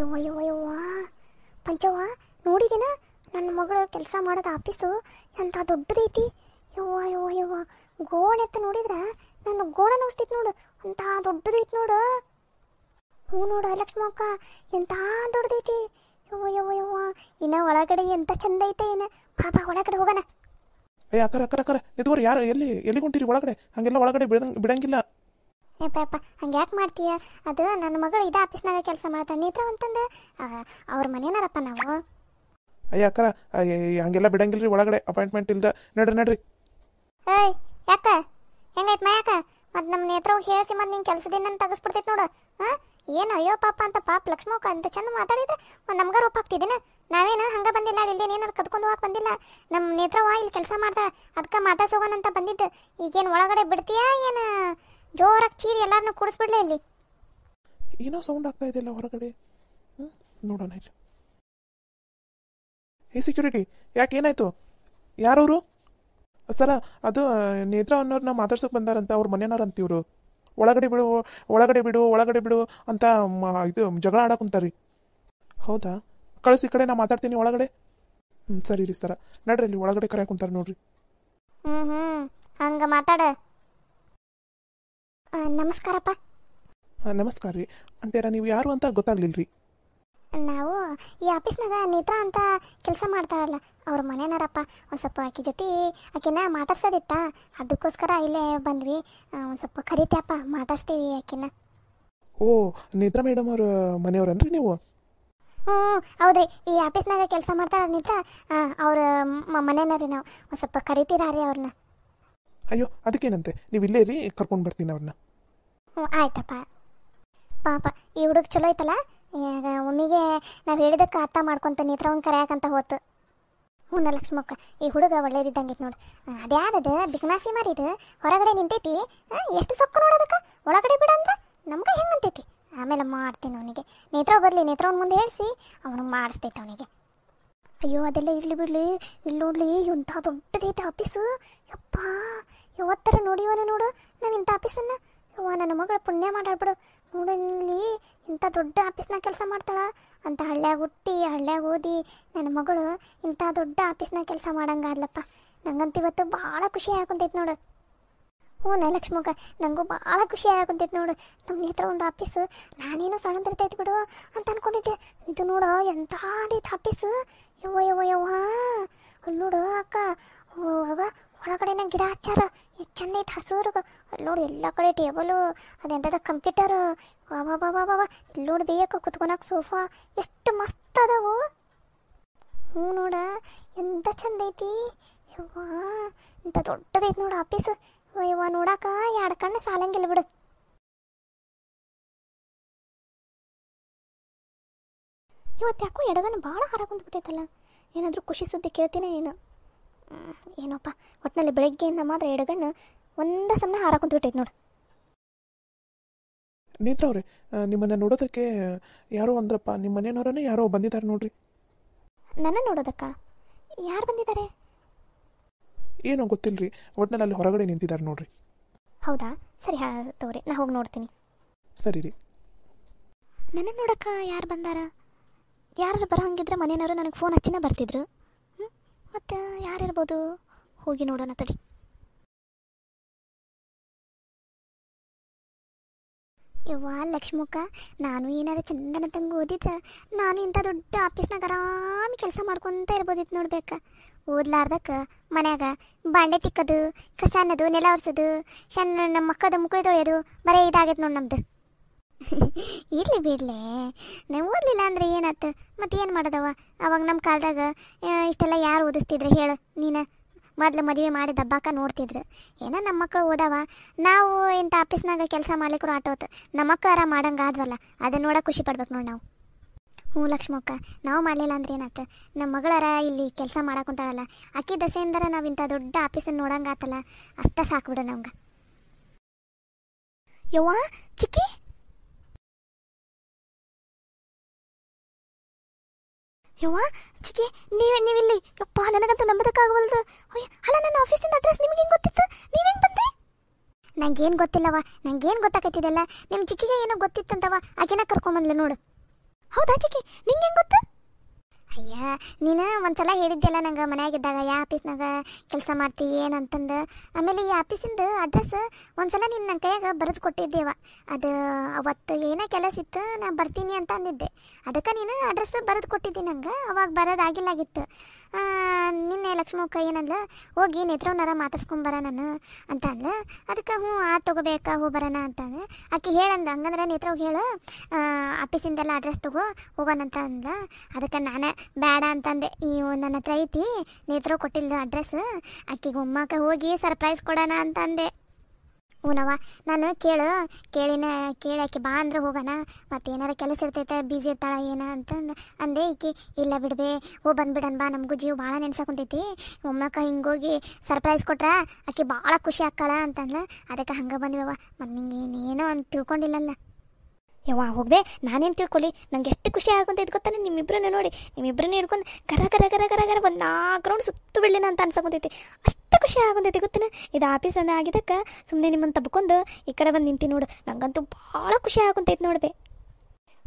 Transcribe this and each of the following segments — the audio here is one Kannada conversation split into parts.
ಯವ್ವ ಯವ್ವ ಯವ್ವ ಪಂಚವ್ವ ನೋಡಿದೇನ ನನ್ನ ಮಗಳು ಕೆಲಸ ಮಾಡೋದು ಆಫೀಸು ಎಂಥ ದೊಡ್ಡದೈತಿ ಯವ್ವ ಯವ್ವ ಯವ್ವ ಗೋಣ ಎತ್ತ ನೋಡಿದ್ರೆ ನನ್ನ ಗೋಣ ನೋಡ್ತೈತಿ ನೋಡು ಅಂಥ ದೊಡ್ಡದೈತಿ ನೋಡು ಹ್ಞೂ ನೋಡು ಲಕ್ಷ್ಮಕ್ಕ ಎಂಥ ದೊಡ್ಡದೈತಿ ಯವ್ವ ಯವ್ವ ಯವ್ವ ಇನ್ನ ಒಳಗಡೆ ಎಂಥ ಚಂದ ಐತೆ ಏನು ಪಾಪ ಒಳಗಡೆ ಹೋಗೋಣ ಏ ಅಕ್ಕರ ಅಕ್ಕರ ಅಕ್ಕರ ನಿದುವರು ಯಾರು ಎಲ್ಲಿ ಎಲ್ಲಿ ಹೊಂಟಿರಿ ಒಳಗಡೆ ಹಂಗೆಲ್ಲ ಒಳಗಡೆ ಬಿಡಂಗಿಲ್ಲ ಏಪ್ಪ ಹಂಗೆ ಯಾಕೆ ಮಾಡ್ತೀಯ ಅದು ನನ್ನ ಮಗಳು ಇದೇ ಆಫೀಸ್ನಾಗ ಕೆಲಸ ಮಾಡ್ತಾನೆ ನೀತ್ರ ಅಂತಂದು ಅವ್ರ ಮನೇನಾರಪ್ಪ ನಾವು ಅಯ್ಯ ಅಕ್ಕರ ಹಂಗೆಲ್ಲ ಬಿಡಂಗಿಲ್ರಿ ಒಳಗಡೆ ಅಪಾಯಿಂಟ್ಮೆಂಟ್ ಇಲ್ದ ನಡ್ರಿ ನಡ್ರಿ ಏಯ್ ಯಾಕ ಹೆಂಗೈತ್ ಮಾಯಾಕ ಮತ್ತೆ ನಮ್ಮ ನೇತ್ರ ಹೇಳಿಸಿ ಮತ್ತೆ ನಿನ್ ಕೆಲಸದಿಂದ ನನ್ನ ನೋಡು ಹಾ ಏನು ಅಯ್ಯೋ ಪಾಪ ಅಂತ ಪಾಪ ಲಕ್ಷ್ಮಕ್ಕ ಅಂತ ಚಂದ ಮಾತಾಡಿದ್ರೆ ಒಂದು ನಮ್ಗೆ ರೂಪ ಹಾಕ್ತಿದ್ದೀನ ನಾವೇನು ಹಂಗೆ ಬಂದಿಲ್ಲ ಇಲ್ಲಿ ಏನಾರು ಕದ್ಕೊಂಡು ಹೋಗಕ್ಕೆ ಬಂದಿಲ್ಲ ನಮ್ಮ ನೇತ್ರವ ಇಲ್ಲಿ ಕೆಲಸ ಮಾಡ್ತಾಳೆ ಅದಕ್ಕೆ ಮಾತಾಡ್ಸೋಗೋಣ ಅಂತ ಬಂದಿದ್ದು ಈಗೇನು ಒಳಗಡೆ ಬಿಡ್ತೀಯಾ ಏನು ಜೋರಾಗಿ ಚೀರಿ ಎಲ್ಲಾರನ್ನು ಕುಡಿಸ್ಬಿಡ್ಲಿ ಇಲ್ಲಿ ಏನೋ ಸೌಂಡ್ ಆಗ್ತಾ ಇದೆಯಲ್ಲ ಹೊರಗಡೆ ಹ್ಞೂ ನೋಡೋಣ ಇಲ್ಲಿ ಏ ಸೆಕ್ಯೂರಿಟಿ ಯಾಕೆ ಏನಾಯ್ತು ಯಾರವರು ಸರ ಅದು ನೇತ್ರ ಅನ್ನೋರನ್ನ ಮಾತಾಡ್ಸೋಕೆ ಬಂದಾರಂತ ಅವ್ರ ಮನೆಯವ್ರಂತ ಇವರು ಒಳಗಡೆ ಬಿಡು ಒಳಗಡೆ ಬಿಡು ಒಳಗಡೆ ಬಿಡು ಅಂತ ಇದು ಜಗಳ ಆಡಕ್ಕೆ ಕುಂತಾರಿ ಹೌದಾ ಕಳಿಸಿ ಈ ಕಡೆ ನಾ ಮಾತಾಡ್ತೀನಿ ಒಳಗಡೆ ಹ್ಞೂ ಸರಿ ರೀ ಸರ ನಡ್ರಿ ಇಲ್ಲಿ ಒಳಗಡೆ ಕರೆಯಕ್ಕೆ ಕುಂತಾರೆ ನೋಡ್ರಿ ಹ್ಞೂ ಹ್ಞೂ ಹಂಗೆ ಮಾತಾಡ ನಮಸ್ಕಾರಪ್ಪ ನಮಸ್ಕಾರ ರೀ ಅಂತೀರ ನೀವು ಯಾರು ಅಂತ ಗೊತ್ತಾಗ್ಲಿಲ್ಲ ರೀ ನಾವು ಈ ಆಫೀಸ್ನಾಗ ನೇತ್ರಾ ಅಂತ ಕೆಲಸ ಮಾಡ್ತಾರಲ್ಲ ಅವ್ರ ಮನೆನಾರಪ್ಪ ಒಂದು ಸ್ವಲ್ಪ ಆಕೆ ಜೊತೆ ಆಕೆನ ಮಾತಾಡ್ಸೋದಿತ್ತ ಅದಕ್ಕೋಸ್ಕರ ಇಲ್ಲೇ ಬಂದ್ವಿ ಒಂದು ಸ್ವಲ್ಪ ಕರಿತ್ಯಪ್ಪ ಮಾತಾಡ್ಸ್ತೀವಿ ಆಕೆನ ಓ ನೇತ್ರಾ ಮೇಡಮ್ ಅವ್ರ ಮನೆಯವ್ರನ್ರಿ ನೀವು ಹ್ಞೂ ಹೌದ್ರಿ ಈ ಆಫೀಸ್ನಾಗ ಕೆಲಸ ಮಾಡ್ತಾರ ನೇತ್ರಾ ಅವ್ರ ಮನೆನಾರಿ ನಾವು ಒಂದು ಸ್ವಲ್ಪ ಕರಿತೀರಾ ರೀ ಅವ್ರನ್ನ ಅಯ್ಯೋ ಅದಕ್ಕೇನಂತೆ ನೀವು ಇಲ್ಲೇ ರೀ ಕರ್ಕೊಂಡು ಬರ್ತೀನಿ ಅವ್ರನ್ನ ಹ್ಞೂ ಆಯ್ತಪ್ಪ ಪಾಪ ಈ ಹುಡುಗ ಚಲೋ ಐತಲ್ಲ ಈಗ ಒಮ್ಮಿಗೆ ನಾವು ಹೇಳಿದಕ್ಕೆ ಅರ್ಥ ಮಾಡ್ಕೊಂತ ನೇತ್ರ ಕರೆ ಕರೆಯಾಕಂತ ಹೋತು ಹ್ಞೂ ಲಕ್ಷ್ಮಕ್ಕ ಈ ಹುಡುಗ ಒಳ್ಳೇದಿದ್ದಂಗಿತ್ತು ನೋಡಿ ಅದ್ಯಾದದು ಬಿಗ್ನಾಸಿ ಮಾರಿದು ಹೊರಗಡೆ ನಿಂತೈತಿ ಎಷ್ಟು ಸೊಕ್ಕ ನೋಡೋದಕ್ಕೆ ಒಳಗಡೆ ಅಂದ್ರೆ ನಮ್ಗೆ ಹೆಂಗೆ ಅಂತೈತಿ ಆಮೇಲೆ ಮಾಡ್ತೀನಿ ಅವನಿಗೆ ನೇತ್ರ ಬರಲಿ ನೇತ್ರವನ ಮುಂದೆ ಹೇಳಿಸಿ ಅವನು ಮಾಡಿಸ್ತೈತೆ ಅವನಿಗೆ ಅಯ್ಯೋ ಅದೆಲ್ಲ ಇರ್ಲಿ ಬಿಡಲಿ ಇಲ್ಲಿ ನೋಡ್ಲಿ ಇಂಥ ದೊಡ್ಡದೈತೆ ಆಫೀಸು ಯಪ್ಪ ಯಾವತ್ತರ ನೋಡಿವನ ನೋಡು ನಾವು ಇಂಥ ಆಫೀಸನ್ನು ಅವ್ವ ನನ್ನ ಮಗಳು ಪುಣ್ಯ ಮಾಡಾಡ್ಬಿಡು ಬಿಡು ಇಂಥ ದೊಡ್ಡ ಆಫೀಸ್ನಾಗ ಕೆಲಸ ಮಾಡ್ತಾಳ ಅಂತ ಹಳ್ಳ್ಯಾಗ ಹುಟ್ಟಿ ಹಳ್ಳ್ಯಾಗ ಓದಿ ನನ್ನ ಮಗಳು ಇಂಥ ದೊಡ್ಡ ಆಫೀಸ್ನಾಗ ಕೆಲಸ ಮಾಡಂಗಾದ್ಲಪ್ಪ ನಂಗಂತ ಇವತ್ತು ಭಾಳ ಖುಷಿ ಆಗುಂತೈತೆ ನೋಡು ಹ್ಞೂ ಲಕ್ಷ್ಮಕ್ಕ ನನಗೂ ಭಾಳ ಖುಷಿ ಆಗುತ್ತೈತೆ ನೋಡು ನಮ್ಮ ಹತ್ರ ಒಂದು ಆಫೀಸು ನಾನೇನು ಸಣ್ಣದಿರ್ತೈತೆ ಬಿಡು ಅಂತ ಅನ್ಕೊಂಡಿದ್ದೆ ಇದು ನೋಡು ಎಂಥ ಆಫೀಸು ಯವ್ವ ಯವ್ವ ಯವ್ವ ನೋಡು ಅಕ್ಕ ಅವ ಒಳಗಡೆನ ಗಿಡ ಹಚ್ಚಾರ ಎಷ್ಟು ಚಂದ ಐತೆ ಅಲ್ಲಿ ನೋಡಿ ಎಲ್ಲ ಕಡೆ ಟೇಬಲು ಅದೆಂತದ ಕಂಪ್ಯೂಟರ್ ವಾ ಬಾ ವಾ ನೋಡಿ ಬೇಕು ಕುತ್ಕೊಳಕ್ಕೆ ಸೋಫಾ ಎಷ್ಟು ಮಸ್ತ್ ಅದಾವು ಹ್ಞೂ ನೋಡ ಎಂತ ಚಂದ ಐತಿ ಯವ್ವಾ ಇಂಥ ದೊಡ್ಡದೈತಿ ನೋಡು ಆಫೀಸ್ ಯವ್ವ ನೋಡಾಕ ಎರಡು ಕಣ್ಣು ಸಾಲಂಗಿಲ್ಲ ಬಿಡು ಇವತ್ತು ಯಾಕೋ ಎಡಗಣ್ಣು ಭಾಳ ಹಾರ ಕುಂತ್ಬಿಟ್ಟೈತಲ್ಲ ಏನಾದ್ರೂ ಖುಷಿ ಸುದ್ದಿ ಕೇಳ್ತೀನಿ ಏನು ಏನೋಪ್ಪ ಒಟ್ಟಿನಲ್ಲಿ ಬೆಳಗ್ಗೆಯಿಂದ ಮಾತ್ರ ಎಡಗಣ್ಣು ಒಂದ ಸಮನೆ ಹಾರ ಕುಂತ್ಬಿಟ್ಟೈತೆ ನೋಡಿ ನೇತ್ರವ್ರೆ ನಿಮ್ಮನ್ನು ನೋಡೋದಕ್ಕೆ ಯಾರೋ ಅಂದ್ರಪ್ಪ ನಿಮ್ಮ ಮನೆಯವರನ್ನ ಯಾರೋ ಬಂದಿದ್ದಾರೆ ನೋಡ್ರಿ ನನ್ನ ನೋಡೋದಕ್ಕ ಯಾರು ಬಂದಿದ್ದಾರೆ ಏನೋ ಗೊತ್ತಿಲ್ರಿ ಒಟ್ನಲ್ಲಿ ಹೊರಗಡೆ ನಿಂತಿದ್ದಾರೆ ನೋಡ್ರಿ ಹೌದಾ ಸರಿ ಹಾ ತಗೋರಿ ನಾ ಹೋಗಿ ನೋಡ್ತೀನಿ ಸರಿ ರೀ ನನ್ನ ನೋಡಕ್ಕ ಯಾರು ಬಂದಾರ ಯಾರು ಬರೋ ಹಂಗಿದ್ರೆ ಮನೆಯವರು ನನಗೆ ಫೋನ್ ಹಚ್ಚಿನ ಬರ್ತಿದ್ರು ಮತ್ತು ಯಾರಿರ್ಬೋದು ಹೋಗಿ ನೋಡೋಣ ತಡಿ ಯವ್ವ ಲಕ್ಷ್ಮಕ್ಕ ನಾನು ಏನಾರ ಚಂದನ ತಂಗ ಓದಿದ್ರೆ ನಾನು ಇಂಥ ದೊಡ್ಡ ಆಫೀಸ್ನಾಗ ಆರಾಮಿ ಕೆಲಸ ಮಾಡ್ಕೊತ ಇರ್ಬೋದಿತ್ತು ನೋಡ್ಬೇಕ ಓದ್ಲಾರ್ದಕ್ಕ ಮನ್ಯಾಗ ಬಾಂಡೆ ತಿಕ್ಕೋದು ಕಸ ಅನ್ನೋದು ನೆಲ ಒರೆಸೋದು ಸಣ್ಣ ಮಕ್ಕದ ಮುಕ್ಕಳು ತೊಳೆಯೋದು ಬರೀ ಇದಾಗೈತೆ ನೋಡಿ ನಮ್ದು ಇರಲಿ ಬಿಡ್ಲಿ ನಾವು ಓದ್ಲಿಲ್ಲ ಅಂದ್ರೆ ಏನಾಯ್ತು ಮತ್ತೆ ಏನು ಮಾಡೋದವ ಅವಾಗ ನಮ್ಮ ಕಾಲದಾಗ ಇಷ್ಟೆಲ್ಲ ಯಾರು ಓದಿಸ್ತಿದ್ರೆ ಹೇಳು ನೀನು ಮೊದಲು ಮದ್ವೆ ಮಾಡಿ ದಬ್ಬಾಕ ನೋಡ್ತಿದ್ರು ಏನೋ ನಮ್ಮ ಮಕ್ಕಳು ಓದವ ನಾವು ಇಂಥ ಆಫೀಸ್ನಾಗ ಕೆಲಸ ಮಾಡ್ಲಿಕ್ಕೂ ಆಟೋತು ನಮ್ಮ ಮಕ್ಕಳು ಆರಾಮ ಆದ್ವಲ್ಲ ಅದನ್ನ ನೋಡಕ್ ಖುಷಿ ಪಡ್ಬೇಕು ನೋಡಿ ನಾವು ಹ್ಞೂ ಲಕ್ಷ್ಮಕ್ಕ ನಾವು ಮಾಡಲಿಲ್ಲ ಅಂದ್ರೆ ಏನಾಯ್ತು ನಮ್ಮ ಮಗಳರ ಇಲ್ಲಿ ಕೆಲಸ ಮಾಡಾಕುಂತಾಳಲ್ಲ ಅಕ್ಕಿ ದಸೆಯಿಂದರ ನಾವು ಇಂಥ ದೊಡ್ಡ ಆಫೀಸನ್ನು ನೋಡಂಗಾತಲ್ಲ ಅಷ್ಟ ಸಾಕು ಬಿಡು ನಮ್ಗೆ ಯವ್ವ ಚಿಕ್ಕಿ ಯವ್ವ ಚಿಕ್ಕಿ ನೀವೇ ನೀವಿಲ್ಲಿ ಯಪ್ಪ ನನಗಂತೂ ಅಯ್ಯ ಅಲ್ಲ ನನ್ನ ಆಫೀಸಿಂದ ಅಡ್ರೆಸ್ ನಿಮಗೆ ಹೆಂಗೆ ಗೊತ್ತಿತ್ತು ನೀವು ಹೆಂಗೆ ಬಂದೆ ನಂಗೇನ್ ಗೊತ್ತಿಲ್ಲವ ನಂಗೇನು ಗೊತ್ತಾಗತ್ತಿದೆಲ್ಲ ನಿಮ್ಮ ಚಿಕ್ಕಿಗೆ ಏನೋ ಗೊತ್ತಿತ್ತಂತವ ಆಕೆನ ಕರ್ಕೊಂಬಂದ್ಲು ನೋಡು ಹೌದಾ ಚಿಕ್ಕಿ ನಿಂಗೆ ಹೆಂಗೆ ಗೊತ್ತು ಅಯ್ಯ ನೀನು ಒಂದ್ಸಲ ಹೇಳಿದ್ದೆಲ್ಲ ನಂಗೆ ಮನೆಯಾಗಿದ್ದಾಗ ಯಾ ಆಫೀಸ್ನಾಗ ಕೆಲಸ ಮಾಡ್ತಿ ಏನಂತಂದು ಆಮೇಲೆ ಈ ಆಫೀಸಿಂದ ಅಡ್ರೆಸ್ ಒಂದ್ಸಲ ನೀನು ನನ್ನ ಕೈಯಾಗ ಬರೆದು ಕೊಟ್ಟಿದ್ದೇವ ಅದು ಅವತ್ತು ಏನೇ ಕೆಲಸ ಇತ್ತು ನಾನು ಬರ್ತೀನಿ ಅಂತ ಅಂದಿದ್ದೆ ಅದಕ್ಕೆ ನೀನು ಅಡ್ರೆಸ್ ಬರೆದು ಕೊಟ್ಟಿದ್ದಿ ನಂಗೆ ಅವಾಗ ಬರೋದಾಗಿಲ್ಲಾಗಿತ್ತು ನಿನ್ನೆ ಲಕ್ಷ್ಮಕ್ಕ ಏನಂದ್ಲ ಹೋಗಿ ಮಾತಾಡ್ಸ್ಕೊಂಬರ ನಾನು ಅಂತ ಅಂದ್ಲ ಅದಕ್ಕೆ ಹ್ಞೂ ಆ ತಗೋಬೇಕಾ ಹೋ ಬರೋಣ ಅಂತಂದ್ರೆ ಆಕೆ ಹೇಳಂದ ಹಂಗಂದ್ರೆ ನೇತ್ರವ್ಗೆ ಹೇಳು ಆಫೀಸಿಂದೆಲ್ಲ ಅಡ್ರೆಸ್ ತಗೋ ಹೋಗೋಣ ಅಂತ ಅಂದ್ಲ ಅದಕ್ಕೆ ನಾನೇ ಬೇಡ ಅಂತಂದೆ ಈ ನನ್ನ ಹತ್ರ ಐತಿ ನೇತ್ರ ಕೊಟ್ಟಿಲ್ಲ ಅಡ್ರೆಸ್ ಆಕೆಗೆ ಒಮ್ಮಕ್ಕ ಹೋಗಿ ಸರ್ಪ್ರೈಸ್ ಕೊಡೋಣ ಅಂತಂದೆ ಹೂನವ ನಾನು ಕೇಳು ಕೇಳಿನ ಕೇಳಿ ಆಕೆ ಬಾ ಅಂದ್ರೆ ಹೋಗೋಣ ಮತ್ತೆ ಏನಾರ ಕೆಲಸ ಇರ್ತೈತೆ ಬ್ಯುಸಿ ಇರ್ತಾಳ ಏನ ಅಂತ ಅಂದೆ ಈಕಿ ಇಲ್ಲ ಬಿಡ್ಬೇ ಓ ಬಂದ್ಬಿಡನ್ ಬಾ ನಮಗೂ ಜೀವ ಭಾಳ ನೆನ್ಸಕೊಂತೈತಿ ಒಮ್ಮಕ್ಕ ಹಿಂಗೋಗಿ ಸರ್ಪ್ರೈಸ್ ಕೊಟ್ರ ಆಕೆ ಭಾಳ ಖುಷಿ ಆಕ್ಕಳ ಅಂತಂದ ಅದಕ್ಕೆ ಹಂಗೆ ಬಂದ್ವಿ ಮತ್ತು ನಿಂಗೆ ಏನೇನೋ ಅಂತ ತಿಳ್ಕೊಂಡಿಲ್ಲಲ್ಲ ಯವ್ವ ಹೋಗದೆ ನಾನೇನು ತಿಳ್ಕೊಳ್ಳಿ ನಂಗೆ ಎಷ್ಟು ಖುಷಿ ಆಗುತ್ತೆ ಇದು ಗೊತ್ತಾನೆ ನೋಡಿ ನಿಮ್ಮಿಬ್ಬರನ್ನ ಹಿಡ್ಕೊಂಡು ಕರ ಕರ ಕರ ಕರ ಕರ ಒಂದು ನಾಲ್ಕು ರೌಂಡ್ ಸುತ್ತು ಬಿಡಲಿನ ಅಂತ ಅನ್ಸಕೊಂತೈತಿ ಅಷ್ಟು ಖುಷಿ ಆಗುತ್ತೈತಿ ಗೊತ್ತೇನೆ ಇದು ಆಫೀಸನ್ನು ಆಗಿದ್ದಕ್ಕೆ ಸುಮ್ಮನೆ ನಿಮ್ಮನ್ನು ತಬ್ಕೊಂಡು ಈ ಕಡೆ ಬಂದು ನಿಂತಿ ನೋಡು ನಂಗಂತೂ ಭಾಳ ಖುಷಿ ಆಗುತ್ತೈತಿ ನೋಡ್ಬೇ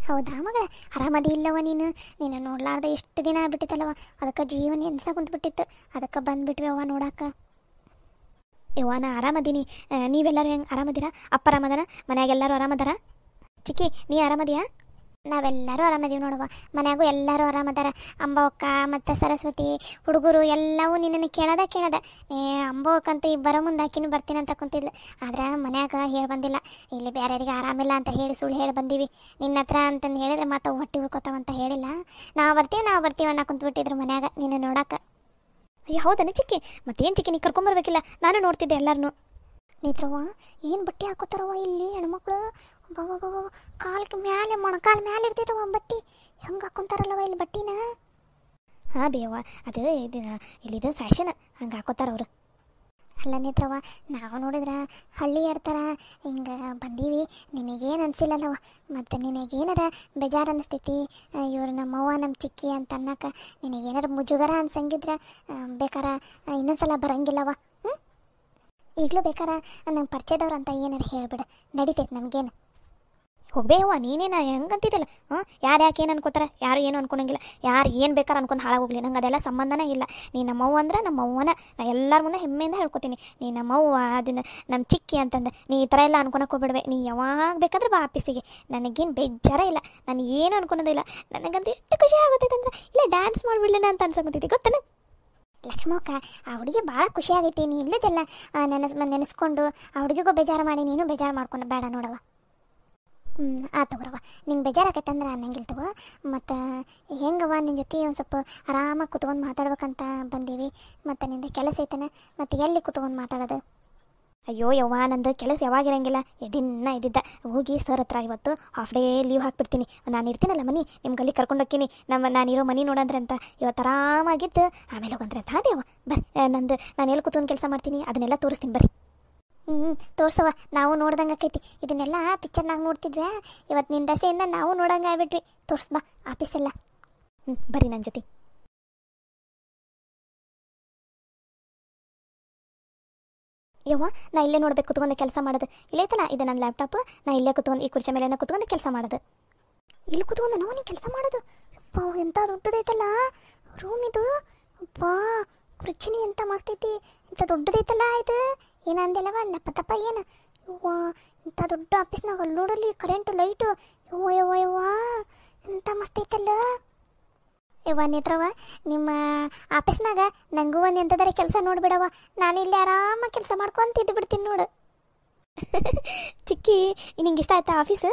ಹೌದಾ ಮಗಳ ಆರಾಮದಿ ಇಲ್ಲವ ನೀನು ನೀನು ನೋಡ್ಲಾರ್ದೆ ಎಷ್ಟು ದಿನ ಆಗ್ಬಿಟ್ಟಿತ್ತಲ್ಲವ ಅದಕ್ಕೆ ಜೀವನ ಎನ್ಸ ಕುಂತ್ಬಿಟ್ಟಿತ್ತು ಅದಕ್ಕೆ ಬಂದ್ಬಿಟ್ವಿ ಅವ್ವ ನೋಡಾಕ ಯವ್ವ ನಾ ಆರಾಮದೀನಿ ನೀವೆಲ್ಲರೂ ಹೆಂಗೆ ಆರಾಮದಿರಾ ಅಪ್ಪ ಆರಾಮದಾರ ಮನೆಯಾಗೆಲ್ಲರೂ ಆರಾಮದಾರ ಚಿಕ್ಕಿ ನೀ ಆರಾಮದಿಯಾ ನಾವೆಲ್ಲರೂ ಆರಾಮದೀವಿ ನೋಡುವ ಮನ್ಯಾಗೂ ಎಲ್ಲರೂ ಆರಾಮದಾರ ಅಕ್ಕ ಮತ್ತು ಸರಸ್ವತಿ ಹುಡುಗರು ಎಲ್ಲವೂ ನಿನ್ನನ್ನು ಕೇಳದ ಕೇಳದ ಏ ಅಂಬವಕ್ಕಂತ ಈ ಇಬ್ಬರ ಮುಂದೆ ಹಾಕಿನೂ ಬರ್ತೀನಿ ಅಂತ ಕುಂತಿದ್ಲು ಆದ್ರೆ ಮನ್ಯಾಗ ಹೇಳಿ ಬಂದಿಲ್ಲ ಇಲ್ಲಿ ಬೇರೆಯವರಿಗೆ ಆರಾಮಿಲ್ಲ ಅಂತ ಹೇಳಿ ಸುಳ್ಳು ಹೇಳಿ ಬಂದೀವಿ ನಿನ್ನ ಹತ್ರ ಅಂತಂದು ಹೇಳಿದ್ರೆ ಹೊಟ್ಟಿ ಹೊಟ್ಟೆ ಉಳ್ಕೊತಾವಂತ ಹೇಳಿಲ್ಲ ನಾವು ಬರ್ತೀವಿ ನಾವು ಬರ್ತೀವಿ ಅನ್ನೋ ಕುಂತ್ಬಿಟ್ಟಿದ್ರು ಮನ್ಯಾಗ ನಿನ್ನ ನೋಡಾಕ ಅಯ್ಯೋ ಹೌದನ ಚಿಕ್ಕಿ ಮತ್ತೇನು ಚಿಕ್ಕಿ ನೀ ಕರ್ಕೊಂಬರ್ಬೇಕಿಲ್ಲ ನಾನು ನೋಡ್ತಿದ್ದೆ ಎಲ್ಲರನ್ನೂ ನಿಜವ್ವ ಏನು ಬಟ್ಟೆ ಹಾಕೋತಾರವ್ವ ಇಲ್ಲಿ ಹೆಣ್ಮಕ್ಳು ಕಾಲಕ್ಕೆ ಮ್ಯಾಲೆ ಕಾಲ್ ಮ್ಯಾಲೆ ಇರ್ತೈತವ ಬಟ್ಟಿ ಹೆಂಗೆ ಹಾಕೊಂತಾರಲ್ಲವ ಇಲ್ಲಿ ಬಟ್ಟಿನ ಹಾಂ ಬೇವ ಅದು ಇದು ಇಲ್ಲಿದು ಫ್ಯಾಷನ್ ಹಂಗೆ ಹಾಕೋತಾರ ಅವರು ಅಲ್ಲ ನಿದ್ರವ ನಾವು ನೋಡಿದ್ರ ಹಳ್ಳಿ ಇರ್ತಾರ ಹಿಂಗೆ ಬಂದೀವಿ ನಿನಗೇನು ಅನಿಸಿಲ್ಲಲ್ಲವ ಮತ್ತು ನಿನಗೇನಾರ ಬೇಜಾರು ಅನಿಸ್ತೈತಿ ಇವರು ನಮ್ಮವ್ವ ನಮ್ಮ ಚಿಕ್ಕಿ ಅಂತ ಅನ್ನಕ್ಕೆ ನಿನಗೇನಾರ ಮುಜುಗರ ಅನ್ಸಂಗಿದ್ರೆ ಬೇಕಾರ ಇನ್ನೊಂದ್ಸಲ ಬರಂಗಿಲ್ಲವ ಹ್ಞೂ ಈಗಲೂ ಬೇಕಾರ ನಂಗೆ ಪರಿಚಯದವ್ರು ಅಂತ ಏನಾರು ಹೇಳಿಬಿಡ ನಡೀತೈತೆ ನಮಗೇನು ಹೋಗ್ಬೇವ ನೀನೇ ನಾ ಹೆಂಗಂತಿದ್ದಲ್ಲ ಹ್ಞೂ ಯಾರು ಯಾಕೆ ಏನು ಅನ್ಕೋತಾರ ಯಾರು ಏನು ಅನ್ಕೊಂಡಂಗಿಲ್ಲ ಯಾರು ಏನು ಬೇಕಾರ ಅನ್ಕೊಂಡು ಹಾಳಾಗೋಗ್ಲಿ ನಂಗೆ ಅದೆಲ್ಲ ಸಂಬಂಧನೇ ಇಲ್ಲ ನೀ ನಮ್ಮವ್ವ ಅಂದ್ರೆ ನಮ್ಮ ಅವ್ವನ ನಾ ಎಲ್ಲರ ಮುಂದೆ ಹೆಮ್ಮೆಯಿಂದ ಹೇಳ್ಕೊತೀನಿ ನೀ ನಮ್ಮವ್ವ ನಮ್ಮ ಚಿಕ್ಕಿ ಅಂತಂದು ನೀ ಈ ಥರ ಎಲ್ಲ ಅನ್ಕೊಳಕ್ಕೆ ಹೋಗ್ಬಿಡ್ಬೇ ನೀ ಯಾವಾಗ ಬೇಕಾದ್ರೆ ಬಾ ಆಫೀಸಿಗೆ ನನಗೇನು ಬೇಜಾರ ಇಲ್ಲ ನಾನು ಏನು ಅನ್ಕೊಳೋದಿಲ್ಲ ನನಗಂತೂ ಎಷ್ಟು ಖುಷಿ ಆಗುತ್ತೆ ಅಂದ್ರೆ ಇಲ್ಲ ಡ್ಯಾನ್ಸ್ ಮಾಡಿಬಿಡ್ಲಿಲ್ಲ ಅಂತ ಅನ್ಸಂಗತಿ ಗೊತ್ತನ ಲಕ್ಷ್ಮಕ್ಕ ಆ ಹುಡುಗಿ ಭಾಳ ಖುಷಿ ಆಗೈತಿ ನೀ ಇಲ್ಲದೆಲ್ಲ ನೆನಸ್ ನೆನೆಸ್ಕೊಂಡು ಆ ಹುಡುಗಿಗೂ ಬೇಜಾರು ಮಾಡಿ ನೀನು ಬೇಜಾರು ಮಾಡ್ಕೊಂಡು ಬೇಡ ನೋಡವ ಆ ತಗೋರವ ನಿಂಗೆ ಬೇಜಾರಾಗತ್ತಂದ್ರೆ ಅನ್ನಂಗಿಲ್ತವ ಮತ್ತು ಹೆಂಗವ ನಿನ್ನ ಜೊತೆ ಒಂದು ಸ್ವಲ್ಪ ಆರಾಮಾಗಿ ಕುತ್ಕೊಂಡು ಮಾತಾಡ್ಬೇಕಂತ ಬಂದೀವಿ ಮತ್ತು ನಿಂದ ಕೆಲಸ ಐತನ ಮತ್ತು ಎಲ್ಲಿ ಕುತ್ಕೊಂಡು ಮಾತಾಡೋದು ಅಯ್ಯೋ ಯವ್ವ ನಂದು ಕೆಲಸ ಯಾವಾಗಿರಂಗಿಲ್ಲ ನಾ ಇದ್ದಿದ್ದ ಹೋಗಿ ಸರ್ ಹತ್ರ ಇವತ್ತು ಹಾಫ್ ಡೇ ಲೀವ್ ಹಾಕ್ಬಿಡ್ತೀನಿ ನಾನು ಇರ್ತೀನಲ್ಲ ಮನಿ ನಿಮ್ಮ ಗಲ್ಲಿ ಕರ್ಕೊಂಡು ಹೋಗ್ತೀನಿ ನಮ್ಮ ನಾನಿರೋ ಮನಿ ಅಂತ ಇವತ್ತು ಆರಾಮಾಗಿತ್ತು ಆಮೇಲೆ ಅಂತ ಅದೇವ ಬರ್ ನಂದು ನಾನು ಎಲ್ಲಿ ಕೂತ್ಕೊಂಡು ಕೆಲಸ ಮಾಡ್ತೀನಿ ಅದನ್ನೆಲ್ಲ ತೋರಿಸ್ತೀನಿ ಬರ್ರಿ ಹ್ಮ್ ತೋರ್ಸವ ನಾವು ನೋಡ್ದಂಗ ಆಕೈತಿ ಇದನ್ನೆಲ್ಲ ಪಿಕ್ಚರ್ನಾಗ ನೋಡ್ತಿದ್ವಿ ಇವತ್ತು ನಿನ್ ದಸೆಯಿಂದ ನಾವು ನೋಡಂಗ ಆಗ್ಬಿಟ್ವಿ ತೋರ್ಸ್ ಬಾ ಆಫೀಸೆಲ್ಲ ಹ್ಮ್ ಬರ್ರಿ ನನ್ನ ಜೊತೆ ಯವ್ವ ನಾ ಇಲ್ಲೇ ನೋಡ್ಬೇಕು ಕುತ್ಕೊಂಡು ಕೆಲಸ ಮಾಡೋದು ಇಲ್ಲೈತಲ್ಲ ಇದು ನನ್ನ ಲ್ಯಾಪ್ಟಾಪ್ ನಾ ಇಲ್ಲೇ ಕುತ್ಕೊಂಡು ಈ ಕುರ್ಚಿ ಮೇಲೆ ಕುತ್ಕೊಂಡು ಕೆಲಸ ಮಾಡೋದು ಇಲ್ಲಿ ಕುತ್ಕೊಂಡು ನಾವು ನೀನು ಕೆಲಸ ಮಾಡೋದು ಅಪ್ಪ ದೊಡ್ಡದೈತಲ್ಲ ರೂಮ್ ಇದು ಅಪ್ಪ ಕುರ್ಚಿನಿ ಎಂತ ಮಸ್ತ್ ಐತಿ ಇಂಥ ದೊಡ್ಡದೈತಲ್ಲ ಇದು ಏನಂದಿಲ್ಲವಾ ಅಂದಿಲ್ಲವ ತಪ್ಪ ಏನು ಇಂಥ ದೊಡ್ಡ ಆಫೀಸ್ನಾಗ ಅಲ್ಲಿ ನೋಡಲಿ ಕರೆಂಟು ಲೈಟು ಯವ್ವ ಯವ್ವ ಮಸ್ತ್ ಐತಲ್ಲ ಯವ್ವ ನಿದ್ರವ ನಿಮ್ಮ ಆಫೀಸ್ನಾಗ ನಂಗೂ ಒಂದು ಎಂಥದಾರ ಕೆಲಸ ನೋಡ್ಬಿಡವ ನಾನು ಇಲ್ಲಿ ಆರಾಮಾಗಿ ಕೆಲಸ ಮಾಡ್ಕೊಂತ ಇದ್ದು ಬಿಡ್ತೀನಿ ನೋಡು ಚಿಕ್ಕಿ ನಿಂಗೆ ಇಷ್ಟ ಆಯ್ತಾ ಆಫೀಸ್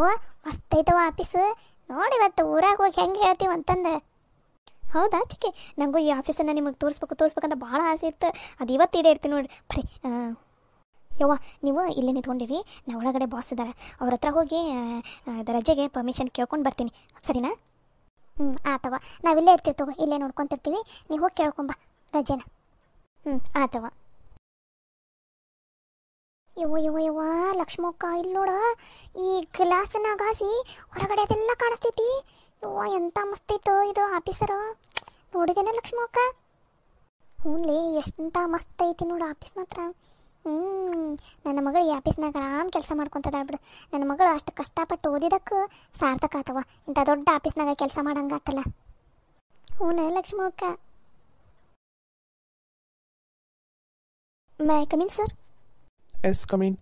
ಓ ಮಸ್ತ್ ಐತವ ಆಫೀಸ್ ನೋಡಿ ಇವತ್ತು ಊರಾಗ ಹೋಗಿ ಹೆಂಗೆ ಅಂತಂದು ಹೌದಾ ಚಿಕ್ಕಿ ನನಗೂ ಈ ಆಫೀಸನ್ನು ನಿಮಗೆ ತೋರಿಸ್ಬೇಕು ತೋರಿಸ್ಬೇಕಂತ ಭಾಳ ಆಸೆ ಇತ್ತು ಅದು ಇವತ್ತು ಈಡೇರ್ತೀನಿ ನೋಡಿ ಬರೀ ಯವ್ವ ನೀವು ಇಲ್ಲಿ ನಿಂತ್ಕೊಂಡಿರಿ ನಾ ಒಳಗಡೆ ಬಾಸ್ ಇದ್ದಾರೆ ಅವ್ರ ಹತ್ರ ಹೋಗಿ ರಜೆಗೆ ಪರ್ಮಿಷನ್ ಕೇಳ್ಕೊಂಡು ಬರ್ತೀನಿ ಸರಿನಾ ಹ್ಞೂ ಆತವ ನಾವಿಲ್ಲೇ ಇರ್ತೀವಿ ತಗೋ ಇಲ್ಲೇ ನೋಡ್ಕೊತಿರ್ತೀವಿ ನೀವು ಹೋಗಿ ಕೇಳ್ಕೊಂಬ ರಜೆನ ಹ್ಞೂ ಆತವ ಯವ್ವ ಯವ್ವ ಯವ್ವ ಲಕ್ಷ್ಮಕ್ಕ ಇಲ್ಲಿ ನೋಡ ಈ ಗ್ಲಾಸನ್ನ ಗಾಸಿ ಹೊರಗಡೆ ಅದೆಲ್ಲ ಕಾಣಿಸ್ತೈತಿ ಓ ಮಸ್ತ್ ಮಸ್ತಿತ್ತು ಇದು ಆಫೀಸರು ನೋಡಿದೇನ ಲಕ್ಷ್ಮಕ್ಕ ಹ್ಞೂ ಎಷ್ಟಂತ ಮಸ್ತ್ ಐತಿ ನೋಡು ಆಫೀಸ್ನ ಮಾತ್ರ ಹ್ಞೂ ನನ್ನ ಮಗಳು ಈ ಆಫೀಸ್ನಾಗ ಆರಾಮ್ ಕೆಲಸ ಮಾಡ್ಕೊತದಾಳ್ ಬಿಡು ನನ್ನ ಮಗಳು ಅಷ್ಟು ಕಷ್ಟಪಟ್ಟು ಓದಿದಕ್ಕೆ ಸಾರ್ಥಕ ಆತವ ಇಂಥ ದೊಡ್ಡ ಆಫೀಸ್ನಾಗ ಕೆಲಸ ಮಾಡಂಗಾತಲ್ಲ ಹ್ಞೂನ ಲಕ್ಷ್ಮಕ್ಕ may come in sir yes come in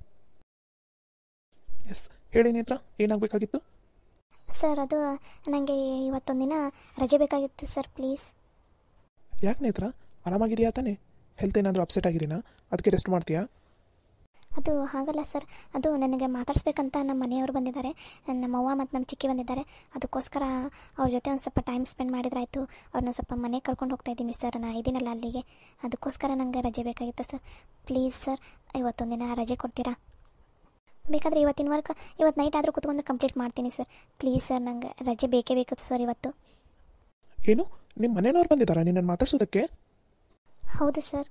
yes ಹೇಳಿ ನೇತ್ರ ಏನಾಗಬೇಕಾಗಿತ್ತು ಸರ್ ಅದು ನನಗೆ ಇವತ್ತೊಂದು ದಿನ ರಜೆ ಬೇಕಾಗಿತ್ತು ಸರ್ ಪ್ಲೀಸ್ ಯಾಕೆ ನೇತ್ರ ಆರಾಮಾಗಿದೆಯಾ ತಾನೇ ಹೆಲ್ತ್ ಏನಾದರೂ ಅಪ್ಸೆಟ್ ಆಗಿದ್ದೀನಾ ಅದಕ್ಕೆ ರೆಸ್ಟ್ ಮಾಡ್ತೀಯಾ ಅದು ಹಾಗಲ್ಲ ಸರ್ ಅದು ನನಗೆ ಮಾತಾಡಿಸ್ಬೇಕಂತ ನಮ್ಮ ಮನೆಯವರು ಬಂದಿದ್ದಾರೆ ನಮ್ಮ ಅವ್ವ ಮತ್ತು ನಮ್ಮ ಚಿಕ್ಕಿ ಬಂದಿದ್ದಾರೆ ಅದಕ್ಕೋಸ್ಕರ ಅವ್ರ ಜೊತೆ ಒಂದು ಸ್ವಲ್ಪ ಟೈಮ್ ಸ್ಪೆಂಡ್ ಮಾಡಿದ್ರಾಯಿತು ಅವ್ರನ್ನ ಸ್ವಲ್ಪ ಮನೆಗೆ ಕರ್ಕೊಂಡು ಹೋಗ್ತಾ ಇದ್ದೀನಿ ಸರ್ ನಾನು ಇದ್ದೀನಲ್ಲ ಅಲ್ಲಿಗೆ ಅದಕ್ಕೋಸ್ಕರ ನನಗೆ ರಜೆ ಬೇಕಾಗಿತ್ತು ಸರ್ ಪ್ಲೀಸ್ ಸರ್ ಇವತ್ತೊಂದಿನ ರಜೆ ಕೊಡ್ತೀರಾ ಬೇಕಾದರೆ ಇವತ್ತಿನ ವರ್ಕ್ ಇವತ್ತು ನೈಟ್ ಆದರೂ ಕೂತ್ಕೊಂಡು ಕಂಪ್ಲೀಟ್ ಮಾಡ್ತೀನಿ ಸರ್ ಪ್ಲೀಸ್ ಸರ್ ನಂಗೆ ರಜೆ ಬೇಕೇ ಬೇಕು ಸರ್ ಇವತ್ತು ಏನು ನಿಮ್ಮ ಮನೆಯವ್ರು ಬಂದಿದ್ದಾರಾ ನಿನ್ನನ್ನು ಮಾತಾಡ್ಸೋದಕ್ಕೆ ಹೌದು ಸರ್